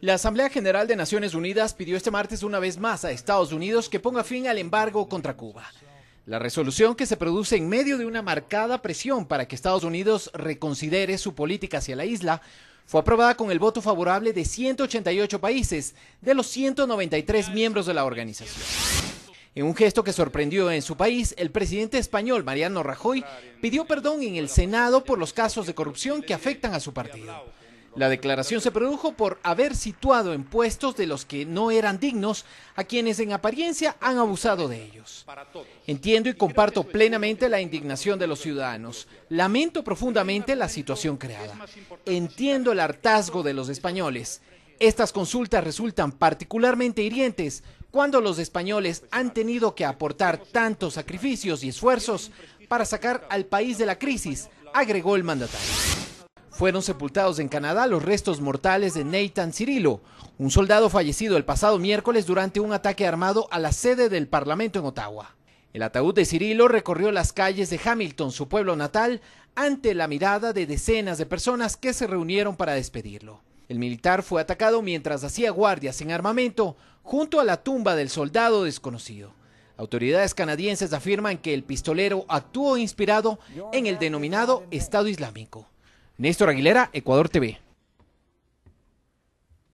La Asamblea General de Naciones Unidas pidió este martes una vez más a Estados Unidos que ponga fin al embargo contra Cuba. La resolución que se produce en medio de una marcada presión para que Estados Unidos reconsidere su política hacia la isla fue aprobada con el voto favorable de 188 países de los 193 miembros de la organización. En un gesto que sorprendió en su país, el presidente español Mariano Rajoy pidió perdón en el Senado por los casos de corrupción que afectan a su partido. La declaración se produjo por haber situado en puestos de los que no eran dignos a quienes en apariencia han abusado de ellos. Entiendo y comparto plenamente la indignación de los ciudadanos. Lamento profundamente la situación creada. Entiendo el hartazgo de los españoles. Estas consultas resultan particularmente hirientes cuando los españoles han tenido que aportar tantos sacrificios y esfuerzos para sacar al país de la crisis, agregó el mandatario fueron sepultados en Canadá los restos mortales de Nathan Cirilo, un soldado fallecido el pasado miércoles durante un ataque armado a la sede del Parlamento en Ottawa. El ataúd de Cirilo recorrió las calles de Hamilton, su pueblo natal, ante la mirada de decenas de personas que se reunieron para despedirlo. El militar fue atacado mientras hacía guardias en armamento junto a la tumba del soldado desconocido. Autoridades canadienses afirman que el pistolero actuó inspirado en el denominado Estado Islámico. Néstor Aguilera, Ecuador TV.